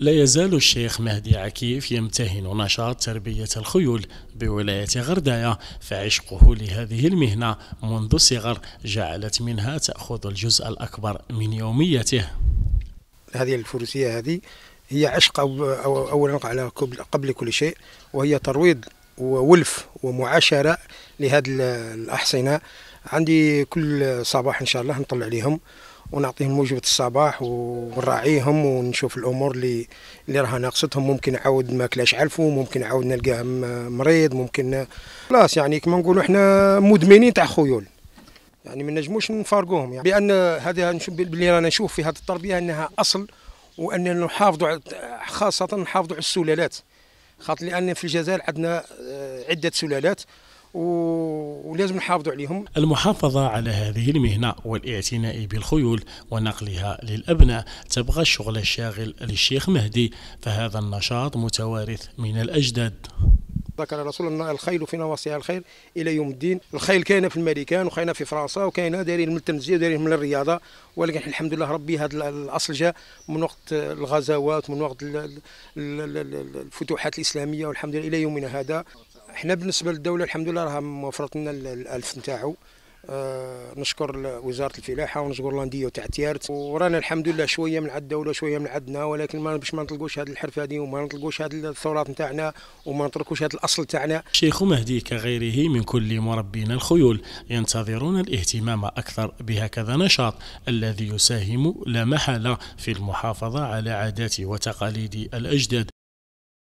لا يزال الشيخ مهدي عكيف يمتهن نشاط تربية الخيول بولاية غردايا فعشقه لهذه المهنة منذ الصغر جعلت منها تأخذ الجزء الأكبر من يوميته هذه الفروسية هذه هي عشق أولا على قبل كل شيء وهي ترويض وولف ومعاشرة لهذه الأحصنة عندي كل صباح إن شاء الله نطلع لهم ونعطيهم وجبه الصباح ونراعيهم ونشوف الامور اللي اللي راها ناقصتهم ممكن عاود ما كلاش علفوا ممكن عاود نلقاه مريض ممكن خلاص يعني كما نقولوا احنا مدمنين تاع خيول يعني ما نجموش نفارقوهم يعني بان هذا اللي رانا نشوف في هذه التربيه انها اصل وان نحافظوا خاصه نحافظوا على السلالات خاطر لان في الجزائر عندنا آه، عده سلالات ولازم نحافظوا عليهم المحافظة على هذه المهنة والاعتناء بالخيول ونقلها للأبناء تبغى الشغل الشاغل للشيخ مهدي فهذا النشاط متوارث من الأجداد ذكر الرسول ان الخيل في نواصيها الخير الى يوم الدين الخيل كاينه في الماريكان وكاينه في فرنسا وكاينه دايرين من التنزيه ودايرين من الرياضه ولكن الحمد لله ربي هذا الاصل جاء من وقت الغزوات من وقت الفتوحات الاسلاميه والحمد لله الى يومنا هذا احنا بالنسبه للدوله الحمد لله راها موفرت لنا الالف نتاعو آه، نشكر وزاره الفلاحه ونشكر لانديه تاع تيارت ورانا الحمد لله شويه من عند الدوله شويه من عندنا ولكن ما باش ما نطلقوش هذه الحرف هذه وما نطلقوش هذه الثورات نتاعنا وما نتركوش هذا الاصل تاعنا شيخ مهدي كغيره من كل مربين الخيول ينتظرون الاهتمام اكثر بهكذا نشاط الذي يساهم لا محاله في المحافظه على عادات وتقاليد الاجداد